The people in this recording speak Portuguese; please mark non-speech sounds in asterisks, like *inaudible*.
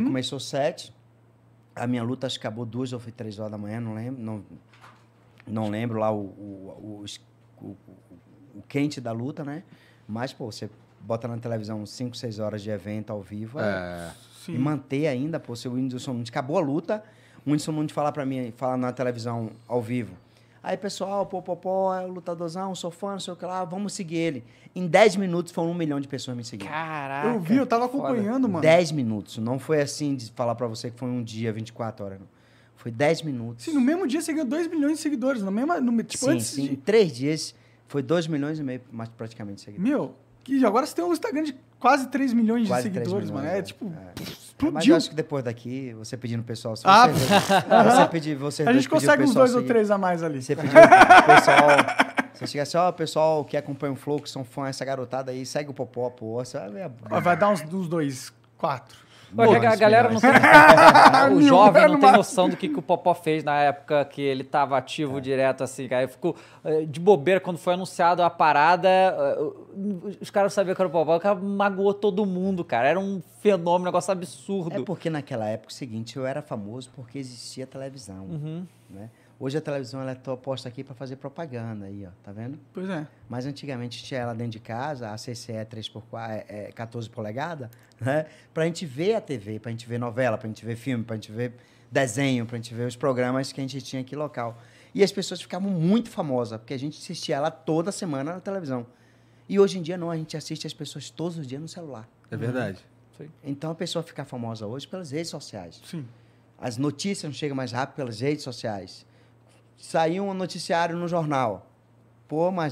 hum. começou sete. A minha luta acho que acabou duas ou foi três horas da manhã, não lembro. Não, não lembro lá o, o, o, o, o quente da luta, né? Mas, pô, você bota na televisão cinco seis horas de evento ao vivo. É. é. E manter ainda, pô, se o Whindersson Mundi. acabou a luta, o Whindersson Mundi falar para mim, falar na televisão ao vivo. Aí, pessoal, pô, pô, pô, é o lutadorzão, sou fã, não sei o que lá, vamos seguir ele. Em 10 minutos foram um milhão de pessoas me seguindo. Caraca. Eu vi, eu tava acompanhando, foda. mano. 10 minutos. Não foi assim de falar para você que foi um dia, 24 horas, não. Foi 10 minutos. Sim, no mesmo dia você ganhou 2 milhões de seguidores. No mesmo, no, tipo, sim, antes sim. De... Em 3 dias foi 2 milhões e meio mais, praticamente de seguidores. Meu, e agora você tem um Instagram de quase 3 milhões quase de seguidores, milhões, mano. É, é tipo. É. Explodiu. Mas eu acho que depois daqui, você pedindo o pessoal. Ah, você, ah, *laughs* você, pedir, você A gente consegue uns dois ou três a mais ali. Você pediu o pessoal. *laughs* Você chega assim, ó, oh, pessoal que acompanha o Flow, que são fãs dessa garotada aí, segue o Popó, pô. Você é vai ver. Vai dar uns, uns dois, quatro. Pô, a galera não tem, *laughs* o jovem não tem noção do que, que o Popó fez na época que ele estava ativo é. direto, assim, cara. Ficou eh, de bobeira quando foi anunciado a parada. Eh, os caras sabiam que era o Popó, o cara magoou todo mundo, cara. Era um fenômeno, um negócio absurdo. É porque naquela época o seguinte, eu era famoso porque existia televisão, uhum. né? Hoje a televisão ela é posta aqui para fazer propaganda aí, ó, tá vendo? Pois é. Mas antigamente tinha ela dentro de casa, a CCE é 3x4, é 14 polegada, né? Pra gente ver a TV, pra gente ver novela, pra gente ver filme, pra gente ver desenho, pra gente ver os programas que a gente tinha aqui local. E as pessoas ficavam muito famosas, porque a gente assistia ela toda semana na televisão. E hoje em dia não, a gente assiste as pessoas todos os dias no celular. É verdade. Então a pessoa fica famosa hoje pelas redes sociais. Sim. As notícias não chegam mais rápido pelas redes sociais Saiu um noticiário no jornal. Pô, mas